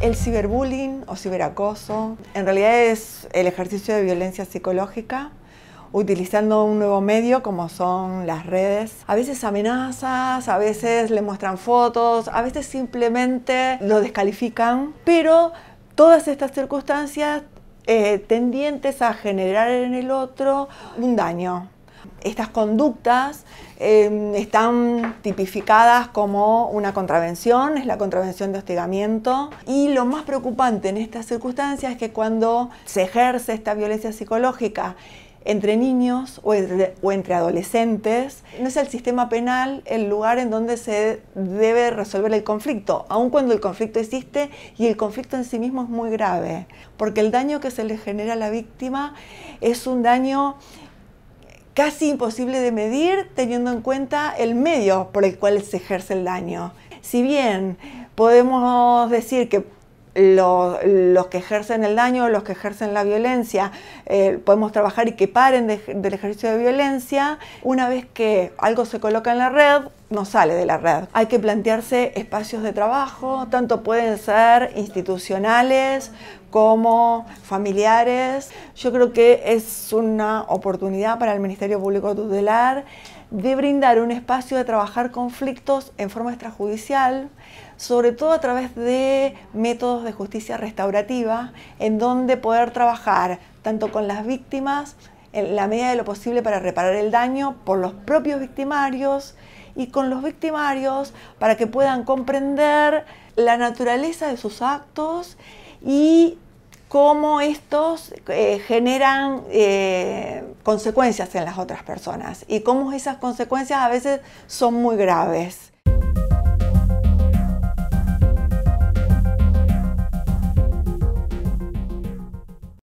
El ciberbullying o ciberacoso en realidad es el ejercicio de violencia psicológica utilizando un nuevo medio como son las redes. A veces amenazas, a veces le muestran fotos, a veces simplemente lo descalifican, pero todas estas circunstancias eh, tendientes a generar en el otro un daño. Estas conductas em, están tipificadas como una contravención, es la contravención de hostigamiento. Y lo más preocupante en estas circunstancias es que cuando se ejerce esta violencia psicológica entre niños o entre, o entre, adolescentes. No es el sistema penal el lugar en donde se debe resolver el conflicto, aun cuando el conflicto existe y el conflicto en sí mismo es muy grave, porque el daño que se le genera a la víctima es un daño casi imposible de medir teniendo en cuenta el medio por el cual se ejerce el daño. Si bien podemos decir que los, que ejercen el daño, los que ejercen la violencia, eh, podemos trabajar y que paren del ejercicio de violencia. Una vez que algo se coloca en la red, no sale de la red. Hay que plantearse espacios de trabajo, tanto pueden ser institucionales como familiares. Yo creo que es una oportunidad para el Ministerio Público Tutelar de brindar un espacio de trabajar conflictos en forma extrajudicial, sobre todo a través de métodos de justicia restaurativa, en donde poder trabajar tanto con las víctimas, en la medida de lo posible para reparar el daño, por los propios victimarios y con los victimarios para que puedan comprender la naturaleza de sus actos y cómo estos eh, generan eh, consecuencias en las otras personas y cómo esas consecuencias a veces son muy graves.